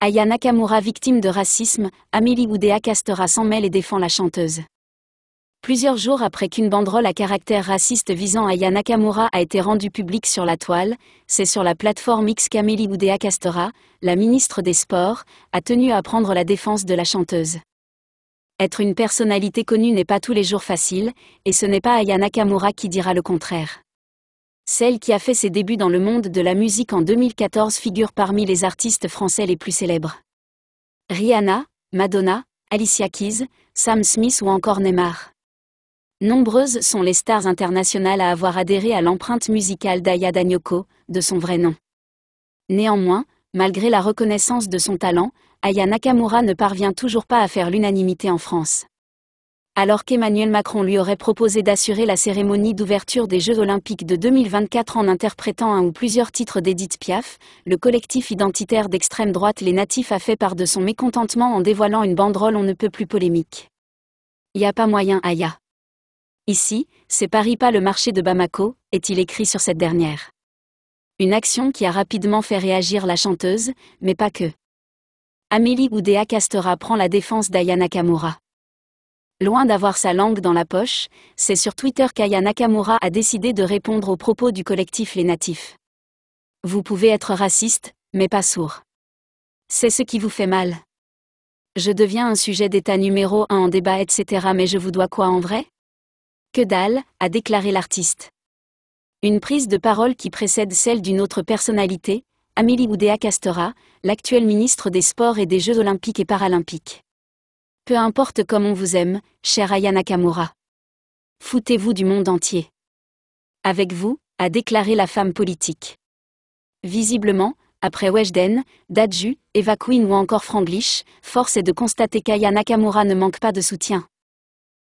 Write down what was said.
Aya Nakamura victime de racisme, Amélie Oudéa Castora s'en mêle et défend la chanteuse. Plusieurs jours après qu'une banderole à caractère raciste visant Aya Nakamura a été rendue publique sur la toile, c'est sur la plateforme X qu'Amélie Oudéa Castora, la ministre des Sports, a tenu à prendre la défense de la chanteuse. Être une personnalité connue n'est pas tous les jours facile, et ce n'est pas Ayana Nakamura qui dira le contraire. Celle qui a fait ses débuts dans le monde de la musique en 2014 figure parmi les artistes français les plus célèbres. Rihanna, Madonna, Alicia Keys, Sam Smith ou encore Neymar. Nombreuses sont les stars internationales à avoir adhéré à l'empreinte musicale d'Aya Danyoko, de son vrai nom. Néanmoins, malgré la reconnaissance de son talent, Aya Nakamura ne parvient toujours pas à faire l'unanimité en France alors qu'Emmanuel Macron lui aurait proposé d'assurer la cérémonie d'ouverture des Jeux olympiques de 2024 en interprétant un ou plusieurs titres d'Edith Piaf, le collectif identitaire d'extrême droite Les Natifs a fait part de son mécontentement en dévoilant une banderole on ne peut plus polémique. Y a pas moyen Aya. Ici, c'est Paris pas le marché de Bamako, est-il écrit sur cette dernière. Une action qui a rapidement fait réagir la chanteuse, mais pas que. Amélie Oudéa Castora prend la défense d'Ayana Nakamura. Loin d'avoir sa langue dans la poche, c'est sur Twitter qu'Aya Nakamura a décidé de répondre aux propos du collectif Les Natifs. Vous pouvez être raciste, mais pas sourd. C'est ce qui vous fait mal. Je deviens un sujet d'État numéro un en débat, etc. Mais je vous dois quoi en vrai Que dalle, a déclaré l'artiste. Une prise de parole qui précède celle d'une autre personnalité, Amélie Oudéa Castora, l'actuelle ministre des Sports et des Jeux olympiques et paralympiques. Peu importe comment on vous aime, chère Aya Nakamura. Foutez-vous du monde entier. Avec vous, a déclaré la femme politique. Visiblement, après Weshden, Daju, Eva Queen ou encore Franglish, force est de constater qu'Aya Nakamura ne manque pas de soutien.